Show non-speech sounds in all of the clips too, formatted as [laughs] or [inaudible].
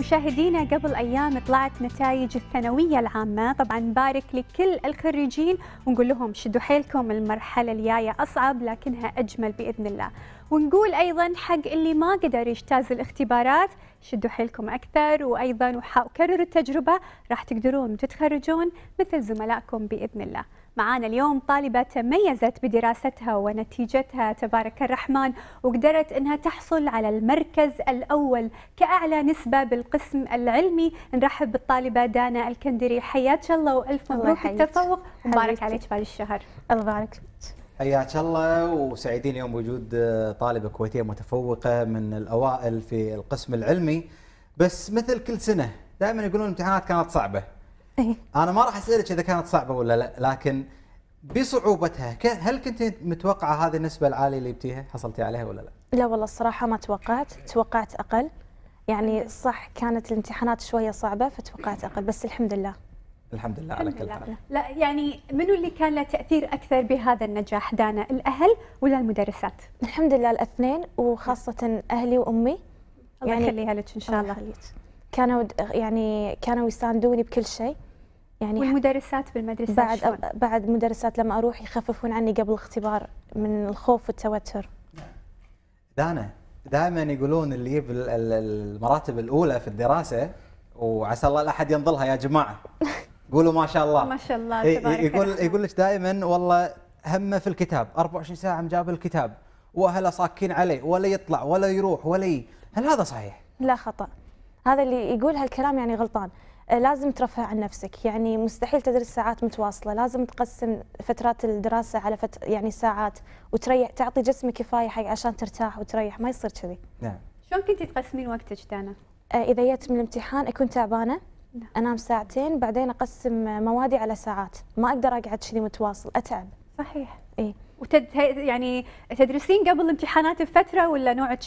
مشاهدينا قبل ايام طلعت نتائج الثانويه العامه طبعا نبارك لكل الخريجين ونقول لهم شدوا حيلكم المرحله الجايه اصعب لكنها اجمل باذن الله ونقول ايضا حق اللي ما قدر يجتاز الاختبارات شدوا حيلكم اكثر وايضا وكرروا التجربه راح تقدرون تتخرجون مثل زملائكم باذن الله معانا اليوم طالبة تميزت بدراستها ونتيجتها تبارك الرحمن وقدرت أنها تحصل على المركز الأول كأعلى نسبة بالقسم العلمي نرحب بالطالبة دانا الكندري حياك الله وألف مبروك التفوق ومبارك عليك بهذا الشهر الله يبارك فيك حياك الله وسعيدين اليوم بوجود طالبة كويتية متفوقة من الأوائل في القسم العلمي بس مثل كل سنة دائما يقولون الامتحانات كانت صعبة إيه؟ انا ما راح اسالك اذا كانت صعبه ولا لا لكن بصعوبتها هل كنت متوقعه هذه النسبه العاليه اللي بتيها حصلتي عليها ولا لا لا والله الصراحه ما توقعت توقعت اقل يعني صح كانت الامتحانات شويه صعبه فتوقعت اقل بس الحمد لله الحمد لله على كل حال لا يعني منو اللي كان له تاثير اكثر بهذا النجاح دانا الاهل ولا المدرسات الحمد لله الاثنين وخاصه اهلي وامي الله يعني يخليها لك ان شاء الله, الله كانوا يعني كانوا يساندوني بكل شيء يعني والمدرسات بالمدرسه بعد شون؟ بعد مدرسات لما اروح يخففون عني قبل الاختبار من الخوف والتوتر دانا دائما يقولون اللي يجيب المراتب الاولى في الدراسه وعسى الله لا احد ينظلها يا جماعه [laughs] قولوا ما شاء الله ما شاء الله تبارك يقول يقول لك دائما والله همه في الكتاب 24 ساعه مجاب الكتاب واهله صاكين عليه ولا يطلع ولا يروح ولا ي... هل هذا صحيح؟ لا خطا هذا اللي يقول هالكلام يعني غلطان آه، لازم ترفه عن نفسك يعني مستحيل تدرس ساعات متواصله لازم تقسم فترات الدراسه على فت... يعني ساعات وتريح تعطي جسمك كفايه حق عشان ترتاح وتريح ما يصير كذي نعم شلون كنتي تقسمين وقتك دانا آه، اذا جيت من الامتحان اكون تعبانه نعم. انام ساعتين بعدين اقسم موادي على ساعات ما اقدر اقعد كذي متواصل اتعب صحيح اي وتد يعني تدرسين قبل الامتحانات بفتره ولا نوعك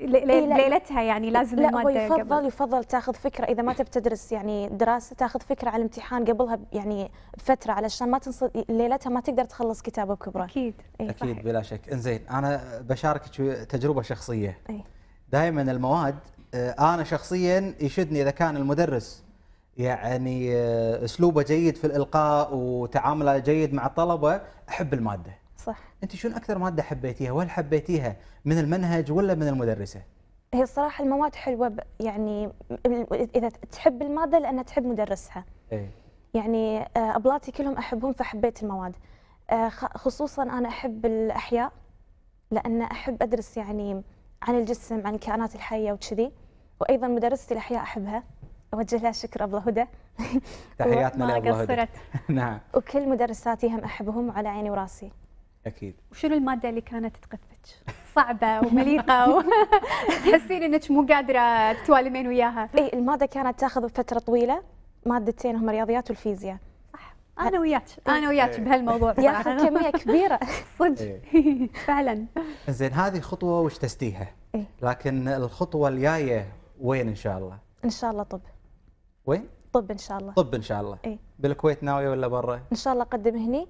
إيه، ليلتها يعني لازم لا الماده يفضل يفضل تاخذ فكره اذا ما تبي تدرس يعني دراسه تاخذ فكره على الامتحان قبلها يعني بفتره علشان ما تنص ليلتها ما تقدر تخلص كتابه بكبره اكيد إيه اكيد صحيح. بلا شك انزين انا بشاركك تجربه شخصيه إيه. دائما المواد آه، انا شخصيا يشدني اذا كان المدرس يعني آه، اسلوبه جيد في الالقاء وتعامله جيد مع الطلبه احب الماده صح انت شنو اكثر ماده حبيتيها وهل حبيتيها من المنهج ولا من المدرسه هي الصراحه المواد حلوه يعني اذا تحب الماده لانها تحب مدرسها ايه يعني آه، ابلاتي كلهم احبهم فحبيت المواد آه، خصوصا انا احب الاحياء لان احب ادرس يعني عن الجسم عن الكائنات الحيه وكذي وايضا مدرستي الاحياء احبها اوجه لها شكر ابله هدى تحياتنا [laughs] لابله هدى [laughs] نعم وكل مدرساتي هم احبهم على عيني وراسي اكيد وشنو الماده اللي كانت تقفك صعبه ومليقه وتحسين [laughs] انك مو قادره تتوالمين وياها اي الماده كانت تاخذ فتره طويله مادتين هم الرياضيات والفيزياء انا وياك طيب. انا وياك بهالموضوع صراحه كميه كبيره [laughs] صدق [laughs] فعلا زين هذه خطوه وش تستيها لكن الخطوه الجايه وين ان شاء الله ان شاء الله طب وين طب ان شاء الله طب ان شاء الله بالكويت ناويه ولا برا ان شاء الله اقدم هني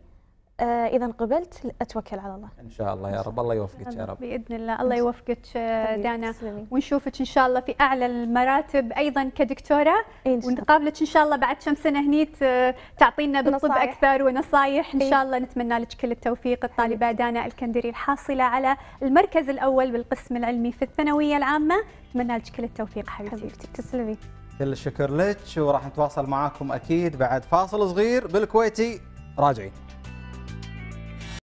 آه، اذا قبلت اتوكل على الله ان شاء الله يا رب الله يوفقك يا رب باذن الله الله يوفقك آه، دانا ونشوفك ان شاء الله في اعلى المراتب ايضا كدكتوره ونقابلك ان شاء الله بعد كم سنه هني تعطينا بالطب اكثر ونصايح ان شاء الله نتمنى لك كل التوفيق الطالبه دانا الكندري الحاصله على المركز الاول بالقسم العلمي في الثانويه العامه نتمنى لك كل التوفيق حبيبتي حبيبتي تسلمي كل الشكر لك وراح نتواصل معاكم اكيد بعد فاصل صغير بالكويتي راجعين